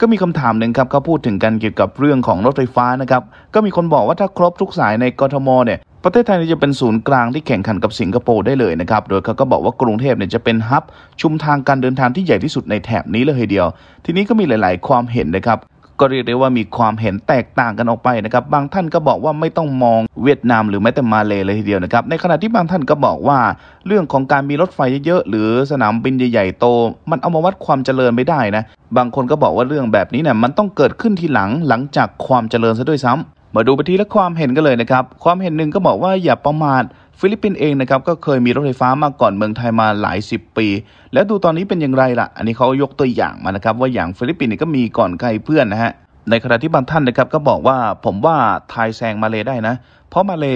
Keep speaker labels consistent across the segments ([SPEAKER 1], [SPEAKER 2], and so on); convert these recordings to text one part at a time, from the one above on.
[SPEAKER 1] ก็มีคำถามหนึ่งครับเขาพูดถึงกันเกี่ยวกับเรื่องของรถไฟฟ้านะครับก็มีคนบอกว่าถ้าครบทุกสายในกทมเนี่ย ประเทศไทยจะเป็นศูนย์กลางที่แข่งขันกับสิงคโปร์ได้เลยนะครับ โดยเขาก็บอกว่ากรุงเทพเนี่ยจะเป็นฮับชุมทางการเดินทางที่ใหญ่ที่สุดในแถบนี้เลยทีเดียว ทีนี้ก็มีหลาย ๆความเห็นนะครับก็เรียกได้ว่ามีความเห็นแตกต่างกันออกไปนะครับบางท่านก็บอกว่าไม่ต้องมองเวียดนาม หรือแม้แต่มาเลเลยทีเดียวนะครับในขณะที่บางท่านก็บอกว่า เรื่องของการมีรถไฟเยอะๆหรือสนามบินใหญ่ ๆ โต มันเอามาวัดความเจริญไม่ได้นะบางคนก็บอกว่าเรื่องแบบนี้เนี่ยมันต้องเกิดขึ้นที หลังหลังจากความเจริญซะด้วยซ้ำ มาดูไปทีละความเห็นกันเลยนะครับความเห็นหนึ่งก็บอกว่าอย่าประมาทฟิลิปปินส์เองนะครับก็เคยมีรถไฟฟ้ามาก่อนเมืองไทยมาหลาย 10 ปี แล้วดูตอนนี้เป็นอย่างไรล่ะอันนี้เขายกตัวอย่างมานะครับ ว่าอย่างฟิลิปปินส์ก็มีก่อนใครเพื่อนนะฮะในขณะที่บางท่านนะครับก็บอกว่าผมว่าไทยแซงมาเลได้นะเพราะมาเล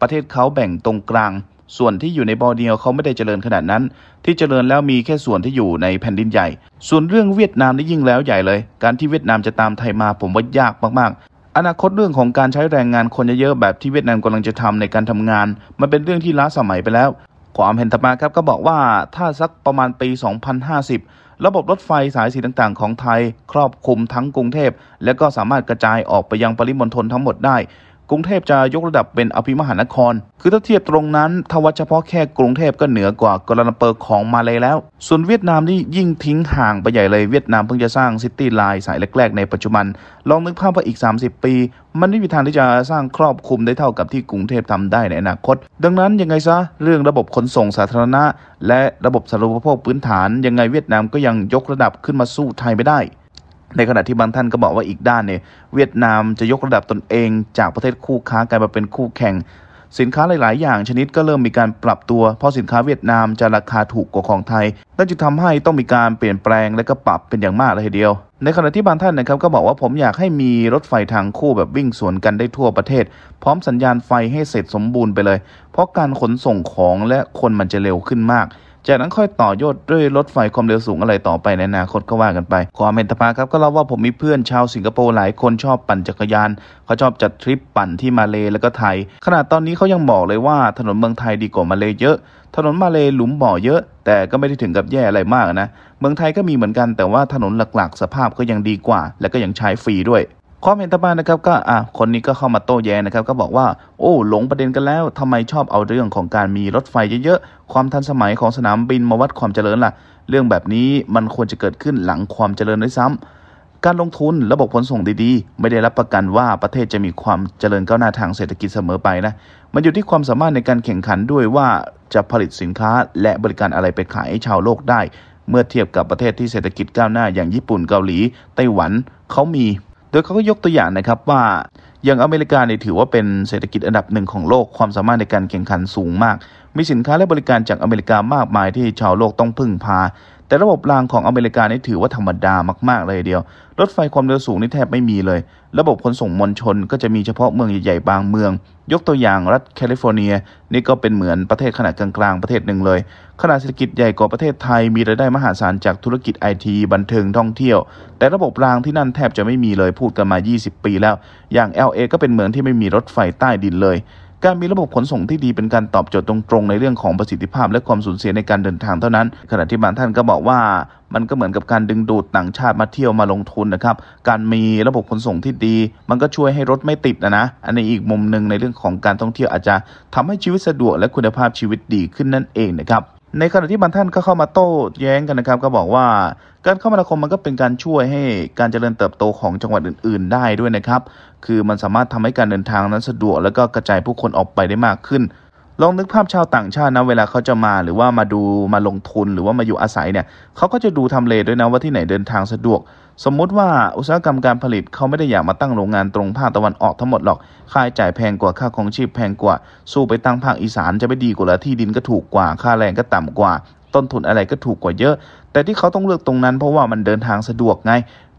[SPEAKER 1] ประเทศเขาแบ่งตรงกลาง ส่วนที่อยู่ในบอร์เดียวเขาไม่ได้เจริญขนาดนั้น ที่เจริญแล้วมีแค่ส่วนที่อยู่ในแผ่นดินใหญ่ ส่วนเรื่องเวียดนามนี่ยิ่งแล้วใหญ่เลย การที่เวียดนามจะตามไทยมาผมว่ายากมากอนาคตเรื่องของการใช้แรงงานคนเยอะๆแบบที่เวียดนามกำลังจะทำในการทำงาน มันเป็นเรื่องที่ล้าสมัยไปแล้ว ความเห็นต่อมาครับก็บอกว่าถ้าสักประมาณปี 2050 ระบบรถไฟสายสีต่างๆของไทย ครอบคลุมทั้งกรุงเทพ และก็สามารถกระจายออกไปยังปริมณฑลทั้งหมดได้กรุงเทพจะยกระดับเป็นอภิมหานคร คือถ้าเทียบตรงนั้นทวัดเฉพาะแค่กรุงเทพก็เหนือกว่ากราลเปอร์ของมาเลยแล้ว ส่วนเวียดนามนี่ยิ่งทิ้งห่างไปใหญ่เลย เวียดนามเพิ่งจะสร้างซิตี้ไลน์สายแรกๆในปัจจุบัน ลองนึกภาพว่าอีก 30 ปี มันไม่มีทางที่จะสร้างครอบคลุมได้เท่ากับที่กรุงเทพทำได้ในอนาคต ดังนั้นยังไงซะเรื่องระบบขนส่งสาธารณะ และระบบสาธารณูปโภคพื้นฐานยังไงเวียดนามก็ยังยกระดับขึ้นมาสู้ไทยไม่ได้ในขณะที่บางท่านก็บอกว่าอีกด้านเนี่ยเวียดนามจะยกระดับตนเองจากประเทศคู่ค้ากลายมาเป็นคู่แข่ง สินค้าหลายๆ อย่างชนิดก็เริ่มมีการปรับตัว เพราะสินค้าเวียดนามจะราคาถูกกว่าของไทยนั่นจึงทำให้ต้องมีการเปลี่ยนแปลงและก็ปรับเป็นอย่างมากเลยทีเดียว ในขณะที่บางท่านนะครับก็บอกว่าผมอยากให้มีรถไฟทางคู่แบบวิ่งสวนกันได้ทั่วประเทศ พร้อมสัญญาณไฟให้เสร็จสมบูรณ์ไปเลย เพราะการขนส่งของและคนมันจะเร็วขึ้นมากจากนั้นค่อยต่อยอดด้วยรถไฟความเร็วสูงอะไรต่อไปในอนาคตก็ว่ากันไป ความเม็นตาครับก็เล่าว่าผมมีเพื่อนชาวสิงคโปร์หลายคนชอบปั่นจักรยาน เขาชอบจัดทริปปั่นที่มาเลแล้วก็ไทย ขนาดตอนนี้เขายังบอกเลยว่าถนนเมืองไทยดีกว่ามาเลเยอะ ถนนมาเลหลุมบ่อเยอะ แต่ก็ไม่ได้ถึงกับแย่อะไรมากนะ เมืองไทยก็มีเหมือนกันแต่ว่าถนนหลักๆ สภาพก็ยังดีกว่า และก็ยังใช้ฟรีด้วยความเห็นต่อมานะครับก็อ่ะคนนี้ก็เข้ามาโต้แย้งนะครับ ก็บอกว่า โอ้ หลงประเด็นกันแล้ว ทำไมชอบเอาเรื่องของการมีรถไฟเยอะ ๆ ความทันสมัยของสนามบินมาวัดความเจริญล่ะ เรื่องแบบนี้มันควรจะเกิดขึ้นหลังความเจริญด้วยซ้ำ การลงทุนระบบขนส่งดีๆ ไม่ได้รับประกันว่าประเทศจะมีความเจริญก้าวหน้าทางเศรษฐกิจเสมอไปนะมันอยู่ที่ความสามารถในการแข่งขันด้วยว่าจะผลิตสินค้าและบริการอะไรไปขายให้ชาวโลกได้ เมื่อเทียบกับประเทศที่เศรษฐกิจก้าวหน้าอย่างญี่ปุ่นเกาหลี ไต้หวันเขามีโดยเขาก็ยกตัวอย่างนะครับว่าอย่างอเมริกาเนี่ยถือว่าเป็นเศรษฐกิจอันดับหนึ่งของโลกความสามารถในการแข่งขันสูงมากมีสินค้าและบริการจากอเมริกามากมายที่ชาวโลกต้องพึ่งพา แต่ระบบรางของอเมริกานี่ถือว่าธรรมดามากๆ เลยเดียว รถไฟความเร็วสูงนี่แทบไม่มีเลย ระบบขนส่งมวลชนก็จะมีเฉพาะเมืองใหญ่ๆ บางเมือง ยกตัวอย่างรัฐแคลิฟอร์เนีย นี่ก็เป็นเหมือนประเทศขนาดกลางๆ ประเทศหนึ่งเลย ขนาดเศรษฐกิจใหญ่กว่าประเทศไทย มีรายได้มหาศาลจากธุรกิจไอที บันเทิง ท่องเที่ยว แต่ระบบรางที่นั่นแทบจะไม่มีเลยพูดกันมา 20 ปีแล้ว อย่าง LA ก็เป็นเมืองที่ไม่มีรถไฟใต้ดินเลยการมีระบบขนส่งที่ดีเป็นการตอบโจทย์ตรงๆ ในเรื่องของประสิทธิภาพและความสูญเสียในการเดินทางเท่านั้น ขณะที่บางท่านก็บอกว่า มันก็เหมือนกับการดึงดูดต่างชาติมาเที่ยวมาลงทุนนะครับ การมีระบบขนส่งที่ดี มันก็ช่วยให้รถไม่ติดนะนะ อันนี้อีกมุมหนึ่งในเรื่องของการท่องเที่ยวอาจจะทำให้ชีวิตสะดวกและคุณภาพชีวิตดีขึ้นนั่นเองนะครับในขณะที่บางท่านก็เข้ามาโต้แย้งกันนะครับก็บอกว่าการเข้ามาคมมันก็เป็นการช่วยให้การเจริญเติบโตของจังหวัดอื่นๆได้ด้วยนะครับ คือมันสามารถทำให้การเดินทางนั้นสะดวกแล้วก็กระจายผู้คนออกไปได้มากขึ้นลองนึกภาพชาวต่างชาตินะเวลาเขาจะมาหรือว่ามาดูมาลงทุนหรือว่ามาอยู่อาศัยเนี่ยเขาก็จะดูทำเลด้วยนะว่าที่ไหนเดินทางสะดวก สมมุติว่าอุตสาหกรรมการผลิตเขาไม่ได้อยากมาตั้งโรงงานตรงภาคตะวันออกทั้งหมดหรอก ค่าใช้จ่ายแพงกว่าค่าของชีพแพงกว่า สู้ไปตั้งภาคอีสานจะไม่ดีกว่าที่ดินก็ถูกกว่าค่าแรงก็ต่ำกว่าต้นทุนอะไรก็ถูกกว่าเยอะ แต่ที่เขาต้องเลือกตรงนั้นเพราะว่ามันเดินทางสะดวกไง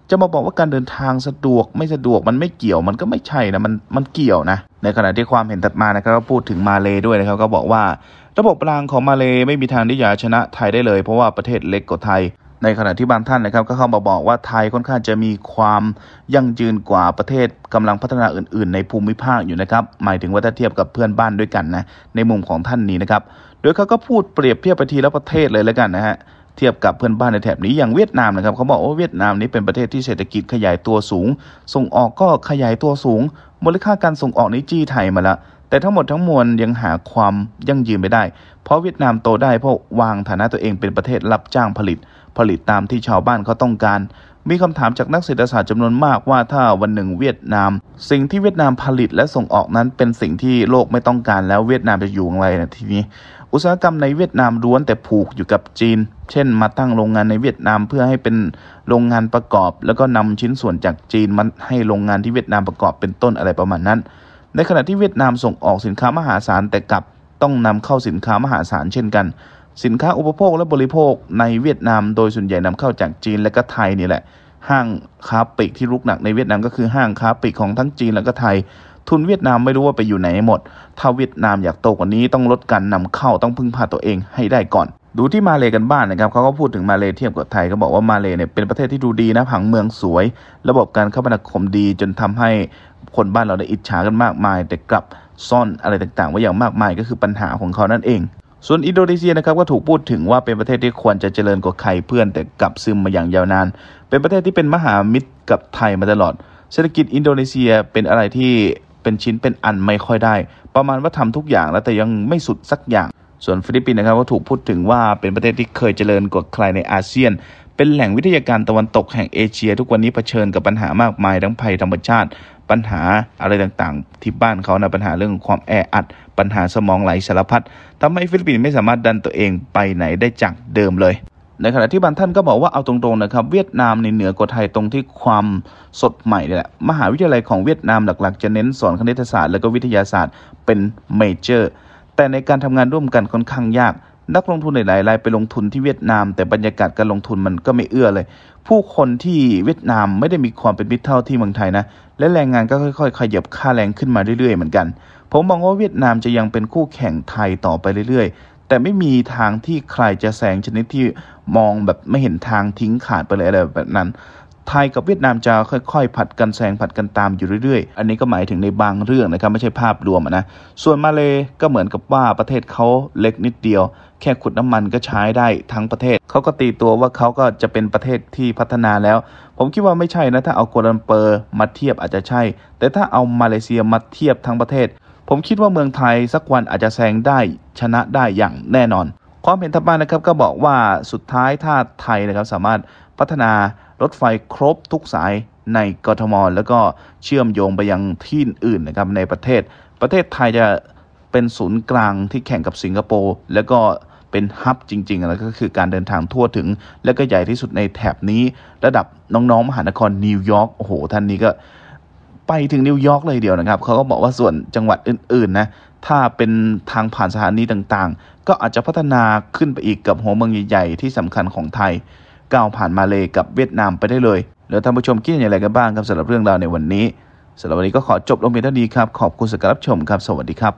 [SPEAKER 1] จะมาบอกว่าการเดินทางสะดวกไม่สะดวกมันไม่เกี่ยวมันก็ไม่ใช่นะมันมันเกี่ยวนะในขณะที่ความเห็นตัดมานะครับก็พูดถึงมาเลด้วยนะครับก็บอกว่าระบบรางของมาเลไม่มีทางที่จะชนะไทยได้เลย เพราะว่าประเทศเล็กกว่าไทย ในขณะที่บางท่านนะครับก็เข้ามาบอกว่าไทยค่อนข้างจะมีความยั่งยืนกว่าประเทศกำลังพัฒนาอื่นๆ ในภูมิภาคอยู่นะครับหมายถึงว่าถ้าเทียบกับเพื่อนบ้านด้วยกันนะในมุมของท่านนี้นะครับโดยเขาก็พูดเปรียบเทียบไปทีละประเทศเลยแล้วกันนะฮะเทียบกับเพื่อนบ้านในแถบนี้อย่างเวียดนามนะครับเขาบอกว่าเวียดนามนี้เป็นประเทศที่เศรษฐกิจขยายตัวสูง ส่งออกก็ขยายตัวสูงมูลค่าการส่งออกนี้จี้ไทยมาละ แต่ทั้งหมดทั้งมวลยังหาความยั่งยืนไม่ได้ เพราะเวียดนามโตได้เพราะวางฐานะตัวเองเป็นประเทศรับจ้างผลิต ผลิตตามที่ชาวบ้านเขาต้องการ มีคำถามจากนักเศรษฐศาสตร์จำนวนมากว่าถ้าวันหนึ่งเวียดนาม สิ่งที่เวียดนามผลิตและส่งออกนั้นเป็นสิ่งที่โลกไม่ต้องการแล้วเวียดนามจะอยู่อย่างไรนะทีนี้อุตสาหกรรมในเวียดนามล้วนแต่ผูกอยู่กับจีน เช่นมาตั้งโรงงานในเวียดนามเพื่อให้เป็นโรงงานประกอบ แล้วก็นำชิ้นส่วนจากจีนมาให้โรงงานที่เวียดนามประกอบเป็นต้นอะไรประมาณนั้น ในขณะที่เวียดนามส่งออกสินค้ามหาศาลแต่กลับต้องนำเข้าสินค้ามหาศาลเช่นกัน สินค้าอุปโภคและบริโภคในเวียดนามโดยส่วนใหญ่นำเข้าจากจีนและก็ไทยนี่แหละ ห้างค้าปลีกที่ลุกหนักในเวียดนามก็คือห้างค้าปลีกของทั้งจีนและก็ไทยทุนเวียดนามไม่รู้ว่าไปอยู่ไหนหมด ถ้าเวียดนามอยากโตกว่านี้ต้องลดการนำเข้าต้องพึ่งพาตัวเองให้ได้ก่อน ดูที่มาเลกันบ้านนะครับ เขาก็พูดถึงมาเลเทียบกับไทย ก็บอกว่ามาเลเนี่ยเป็นประเทศที่ดูดีนะผังเมืองสวย ระบบการคมนาคมดีจนทำให้คนบ้านเราได้อิจฉากันมากมาย แต่กลับซ่อนอะไรต่างๆ ไว้อย่างมากมายก็คือปัญหาของเขานั่นเอง ส่วนอินโดนีเซียนะครับก็ถูกพูดถึงว่าเป็นประเทศที่ควรจะเจริญกว่าใครเพื่อนแต่กลับซึมมาอย่างยาวนานเป็นประเทศที่เป็นมหามิตรกับไทยมาตลอด เศรษฐกิจอินโดนีเซียเป็นอะไรที่เป็นชิ้นเป็นอันไม่ค่อยได้ประมาณว่าทำทุกอย่างแล้วแต่ยังไม่สุดสักอย่าง ส่วนฟิลิปปินส์นะครับก็ถูกพูดถึงว่าเป็นประเทศที่เคยเจริญกว่าใครในอาเซียน เป็นแหล่งวิทยาการตะวันตกแห่งเอเชียทุกวันนี้เผชิญกับปัญหามากมายทั้งภัยธรรมชาติ ปัญหาอะไรต่างๆที่บ้านเขานะ ปัญหาเรื่องความแออัด ปัญหาสมองไหลสารพัดทำให้ฟิลิปปินส์ไม่สามารถดันตัวเองไปไหนได้จากเดิมเลยในขณะที่บางท่านก็บอกว่าเอาตรงๆนะครับ เวียดนามในเหนือกว่าไทยตรงที่ความสดใหม่เนี่ยแหละมหาวิทยาลัยของเวียดนาม หลักๆ จะเน้นสอนคณิตศาสตร์และก็วิทยาศาสตร์เป็นเมเจอร์แต่ในการทำงานร่วมกันค่อนข้างยาก นักลงทุนหลายรายไปลงทุนที่เวียดนามแต่บรรยากาศการลงทุนมันก็ไม่เอื้อเลย ผู้คนที่เวียดนามไม่ได้มีความเป็นมิตรเท่าที่เมืองไทยนะและแรงงานก็ค่อยๆขยับค่าแรงขึ้นมาเรื่อยๆเหมือนกัน ผมมองว่าเวียดนามจะยังเป็นคู่แข่งไทยต่อไปเรื่อยแต่ไม่มีทางที่ใครจะแซงชนิดที่มองแบบไม่เห็นทางทิ้งขาดไปเลยอะไรแบบนั้นไทยกับเวียดนามจะค่อย ๆ ผัดกันแซงผัดกันตามอยู่เรื่อยๆอันนี้ก็หมายถึงในบางเรื่องนะครับไม่ใช่ภาพรวมนะส่วนมาเลยก็เหมือนกับว่าประเทศเขาเล็กนิดเดียว แค่ขุดน้ำมันก็ใช้ได้ทั้งประเทศเขาก็ตีตัวว่าเขาก็จะเป็นประเทศที่พัฒนาแล้ว ผมคิดว่าไม่ใช่นะถ้าเอากัวลัมเปอร์มาเทียบอาจจะใช่ แต่ถ้าเอามาเลเซียมาเทียบทั้งประเทศผมคิดว่าเมืองไทยสักวันอาจจะแซงได้ชนะได้อย่างแน่นอนความเห็นทับบ้านนะครับก็บอกว่าสุดท้ายถ้าไทยนะครับสามารถพัฒนารถไฟครบทุกสายในกทมแล้วก็เชื่อมโยงไปยังที่อื่นนะครับในประเทศ ประเทศไทยจะเป็นศูนย์กลางที่แข่งกับสิงคโปร์แล้วก็เป็นฮับจริงๆแล้วก็คือการเดินทางทั่วถึง และก็ใหญ่ที่สุดในแถบนี้ระดับน้องๆมหานครนิวยอร์กโอ้โหท่านนี้ก็ไปถึงนิวยอร์กเลยเดียวนะครับเขาก็บอกว่าส่วนจังหวัดอื่น ๆ นะ ถ้าเป็นทางผ่านสถานีต่างๆ ก็อาจจะพัฒนาขึ้นไปอีกกับหัวเมืองใหญ่ ๆ ที่สำคัญของไทยก้าวผ่านมาเลยกับเวียดนามไปได้เลย แล้วท่านผู้ชมคิดอย่างไรกันบ้างครับสำหรับเรื่องราวในวันนี้สำหรับวันนี้ก็ขอจบลงเพียงเท่านี้ครับ ขอบคุณสำหรับชมครับสวัสดีครับ